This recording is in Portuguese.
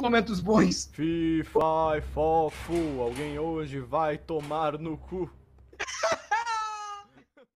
momentos bons. Fifai, fofo, alguém hoje vai tomar no cu.